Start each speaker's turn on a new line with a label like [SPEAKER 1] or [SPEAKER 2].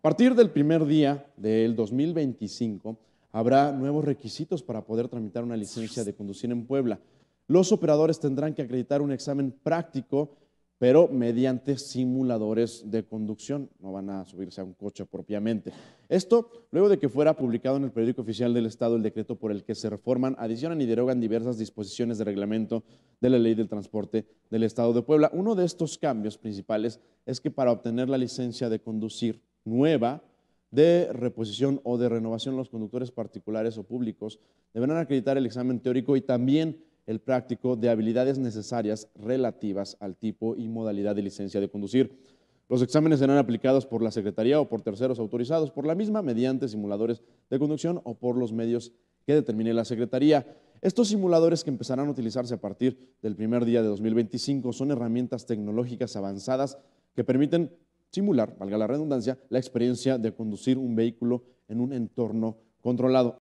[SPEAKER 1] A partir del primer día del 2025 habrá nuevos requisitos para poder tramitar una licencia de conducir en Puebla. Los operadores tendrán que acreditar un examen práctico, pero mediante simuladores de conducción. No van a subirse a un coche propiamente. Esto luego de que fuera publicado en el periódico oficial del Estado el decreto por el que se reforman, adicionan y derogan diversas disposiciones de reglamento de la Ley del Transporte del Estado de Puebla. Uno de estos cambios principales es que para obtener la licencia de conducir nueva de reposición o de renovación, los conductores particulares o públicos deberán acreditar el examen teórico y también el práctico de habilidades necesarias relativas al tipo y modalidad de licencia de conducir. Los exámenes serán aplicados por la Secretaría o por terceros autorizados por la misma mediante simuladores de conducción o por los medios que determine la Secretaría. Estos simuladores que empezarán a utilizarse a partir del primer día de 2025 son herramientas tecnológicas avanzadas que permiten simular, valga la redundancia, la experiencia de conducir un vehículo en un entorno controlado.